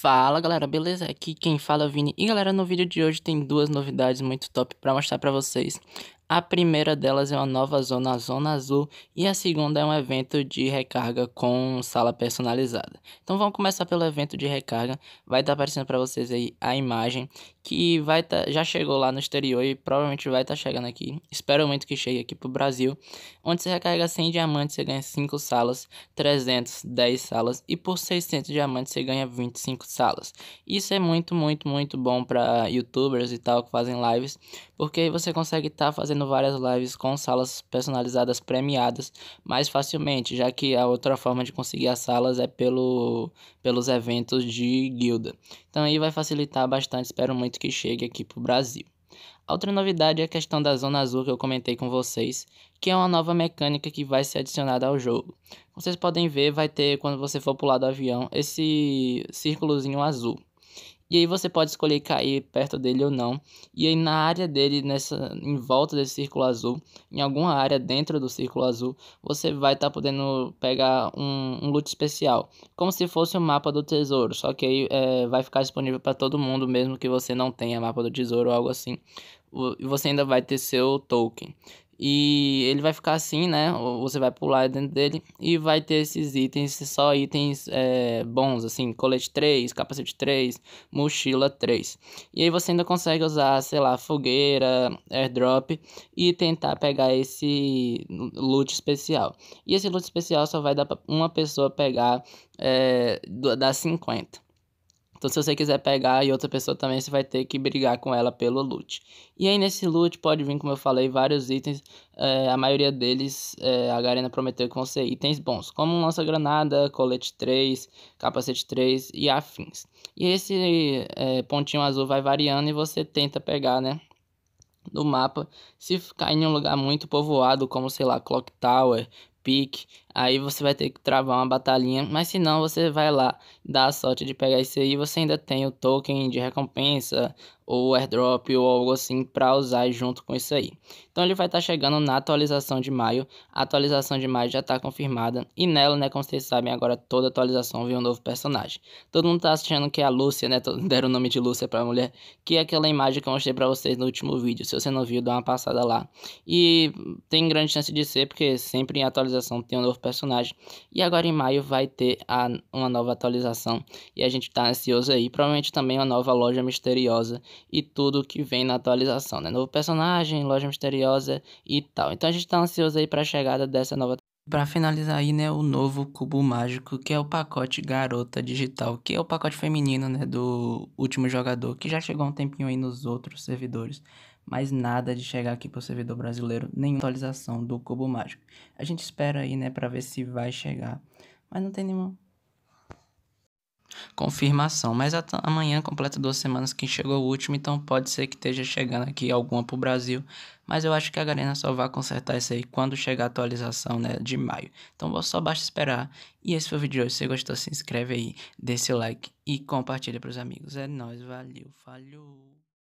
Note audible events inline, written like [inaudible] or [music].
Fala galera, beleza? Aqui quem fala é o Vini. E galera, no vídeo de hoje tem duas novidades muito top para mostrar para vocês. A primeira delas é uma nova zona, a Zona Azul, e a segunda é um evento de recarga com sala personalizada. Então vamos começar pelo evento de recarga. Vai estar tá aparecendo para vocês aí a imagem que vai tá, já chegou lá no exterior e provavelmente vai estar tá chegando aqui. Espero muito que chegue aqui pro Brasil, onde você recarrega 100 diamantes, você ganha 5 salas, 310 salas e por 600 diamantes você ganha 25 salas. Isso é muito, muito, muito bom para youtubers e tal que fazem lives, porque você consegue estar tá fazendo fazendo várias lives com salas personalizadas premiadas mais facilmente, já que a outra forma de conseguir as salas é pelo, pelos eventos de guilda. Então aí vai facilitar bastante, espero muito que chegue aqui pro Brasil. outra novidade é a questão da zona azul que eu comentei com vocês, que é uma nova mecânica que vai ser adicionada ao jogo. Como vocês podem ver, vai ter quando você for pular do avião esse círculozinho azul. E aí você pode escolher cair perto dele ou não. E aí na área dele, nessa em volta desse círculo azul, em alguma área dentro do círculo azul, você vai estar tá podendo pegar um, um loot especial, como se fosse o um mapa do tesouro, só que aí é, vai ficar disponível para todo mundo, mesmo que você não tenha mapa do tesouro ou algo assim. e Você ainda vai ter seu token. E ele vai ficar assim, né? Ou você vai pular dentro dele e vai ter esses itens, só itens é, bons, assim, colete 3, capacete 3, mochila 3. E aí você ainda consegue usar, sei lá, fogueira, airdrop e tentar pegar esse loot especial. E esse loot especial só vai dar pra uma pessoa pegar é, das 50. Então, se você quiser pegar e outra pessoa também, você vai ter que brigar com ela pelo loot. E aí, nesse loot, pode vir, como eu falei, vários itens. É, a maioria deles, é, a Garena prometeu que vão ser itens bons, como lança-granada, colete 3, capacete 3 e afins. E esse é, pontinho azul vai variando e você tenta pegar, né? Do mapa, se ficar em um lugar muito povoado, como sei lá, Clock Tower, Peak, Aí você vai ter que travar uma batalhinha, mas se não, você vai lá, dá a sorte de pegar isso aí, você ainda tem o token de recompensa, ou airdrop, ou algo assim, para usar junto com isso aí. Então ele vai estar tá chegando na atualização de maio, a atualização de maio já está confirmada, e nela, né, como vocês sabem, agora toda atualização vem um novo personagem. Todo mundo tá achando que é a Lúcia, né, [laughs] deram o nome de Lúcia pra mulher, que é aquela imagem que eu mostrei pra vocês no último vídeo, se você não viu, dá uma passada lá. E tem grande chance de ser, porque sempre em atualização tem um novo personagem. E agora em maio vai ter a, uma nova atualização e a gente está ansioso aí. Provavelmente também uma nova loja misteriosa e tudo que vem na atualização, né? Novo personagem, loja misteriosa e tal. Então a gente está ansioso aí para a chegada dessa nova para finalizar aí, né, o novo cubo mágico, que é o pacote garota digital, que é o pacote feminino, né, do último jogador, que já chegou um tempinho aí nos outros servidores mas nada de chegar aqui pro servidor brasileiro, nenhuma atualização do Cubo Mágico. A gente espera aí, né, para ver se vai chegar, mas não tem nenhuma confirmação. Mas amanhã completa duas semanas que chegou o último, então pode ser que esteja chegando aqui alguma pro Brasil. Mas eu acho que a Garena só vai consertar isso aí quando chegar a atualização né, de maio. Então só basta esperar. E esse foi o vídeo de hoje. Se gostou, se inscreve aí, dê seu like e compartilha para os amigos. É nóis, valeu, falhou.